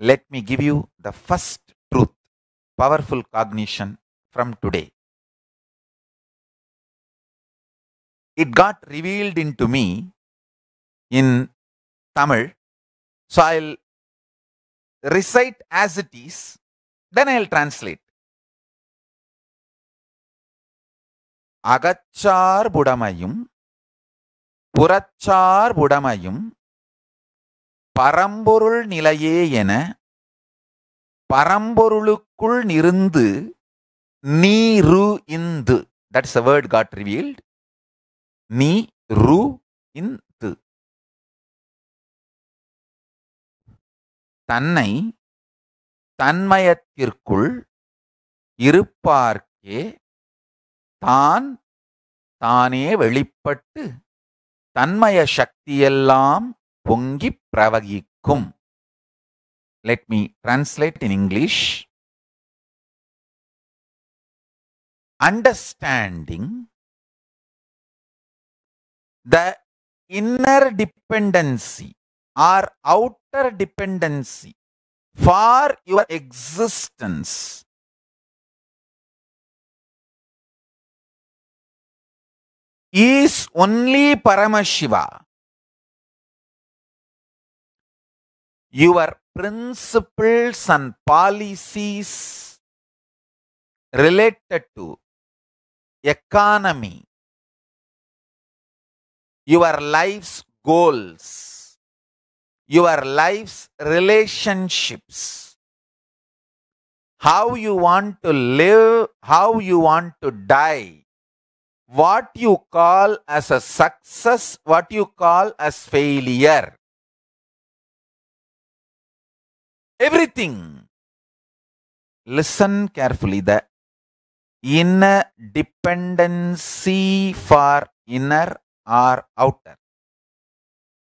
let me give you the first truth, powerful cognition from today. It got revealed into me in Tamil, so I'll recite as it is, then I'll translate. agachar purachar புறச்சார்புடமையும் பரம்பொருள் நிலையே என பரம்பொருளுக்குள் நீ ரு இந்து that's a word God revealed நீ ரு இந்து தன்னை தன்மயத்திற்குள் இருப்பார்க்கே தான் தானே வெளிப்பட்டு தன்மய சக்தியெல்லாம் பொங்கி பிரவகிக்கும் let me translate in English understanding the inner dependency or outer dependency for your existence is only Paramashiva. your principles and policies related to economy, your life's goals, your life's relationships, how you want to live, how you want to die, what you call as a success, what you call as failure everything. Listen carefully. The inner dependency for inner or outer.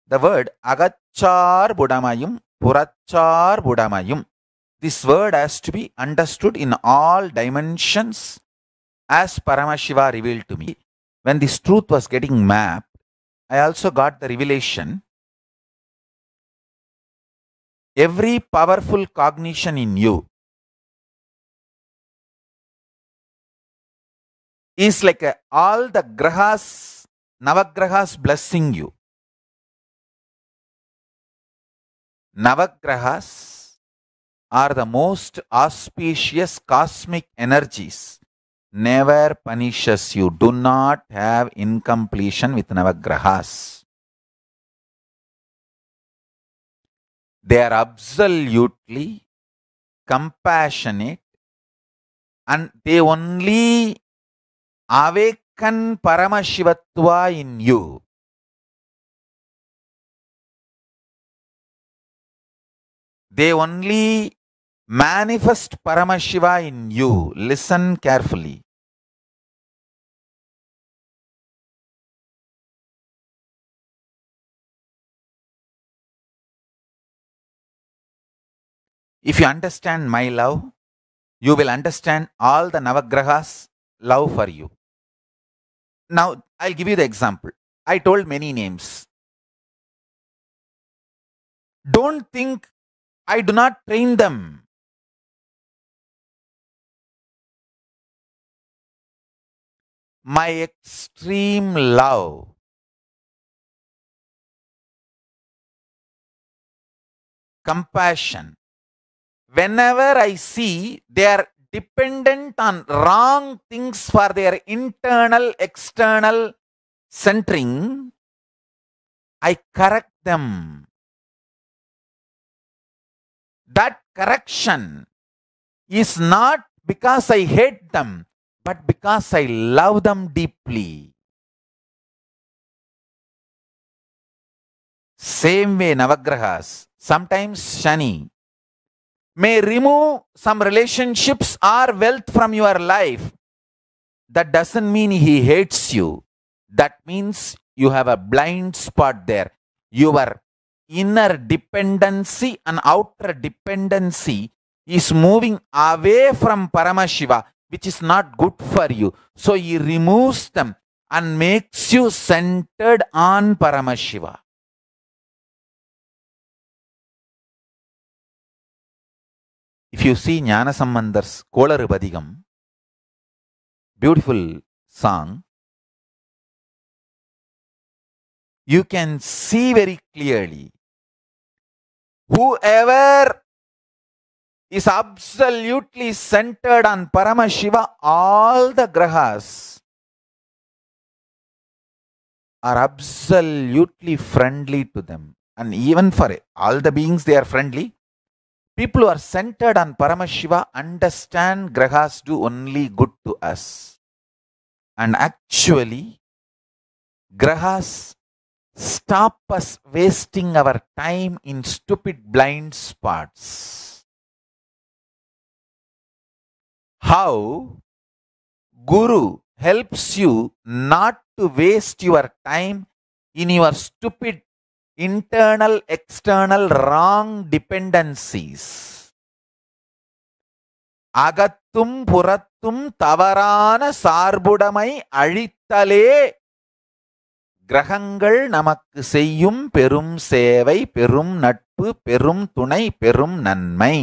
The word agachar budamayum, purachar budamayum. This word has to be understood in all dimensions as Paramashiva revealed to me. When this truth was getting mapped, I also got the revelation every powerful cognition in you is like a, all the grahas, navagrahas blessing you. Navagrahas are the most auspicious cosmic energies. Never punishes you. Do not have incompletion with Navagrahas. They are absolutely compassionate and they only awaken Paramashivatva in you. They only manifest Paramashiva in you. Listen carefully. If you understand my love, you will understand all the Navagrahas' love for you. Now, I'll give you the example. I told many names. Don't think I do not train them. My extreme love compassion, whenever I see they are dependent on wrong things for their internal, external centering, I correct them. That correction is not because I hate them, but because I love them deeply. Same way, Navagrahas, sometimes Shani, may remove some relationships or wealth from your life, that doesn't mean he hates you. That means you have a blind spot there. Your inner dependency and outer dependency is moving away from Paramashiva, which is not good for you. So he removes them and makes you centered on Paramashiva. If you see Gnanasammandar's Kolarubadigam, beautiful song, you can see very clearly whoever is absolutely centered on Paramashiva, all the grahas are absolutely friendly to them. And even for all the beings, they are friendly. People who are centered on Paramashiva understand grahas do only good to us. And actually, grahas stop us wasting our time in stupid blind spots. How Guru helps you not to waste your time in your stupid internal external wrong dependencies அகத்தும் புறத்தும் தவறான சார்புடைமை அழித்தலே கிரகங்கள் நமக்கு செய்யும் பெரும் சேவை பெரும் நட்பு பெரும் துணை பெரும் நன்மை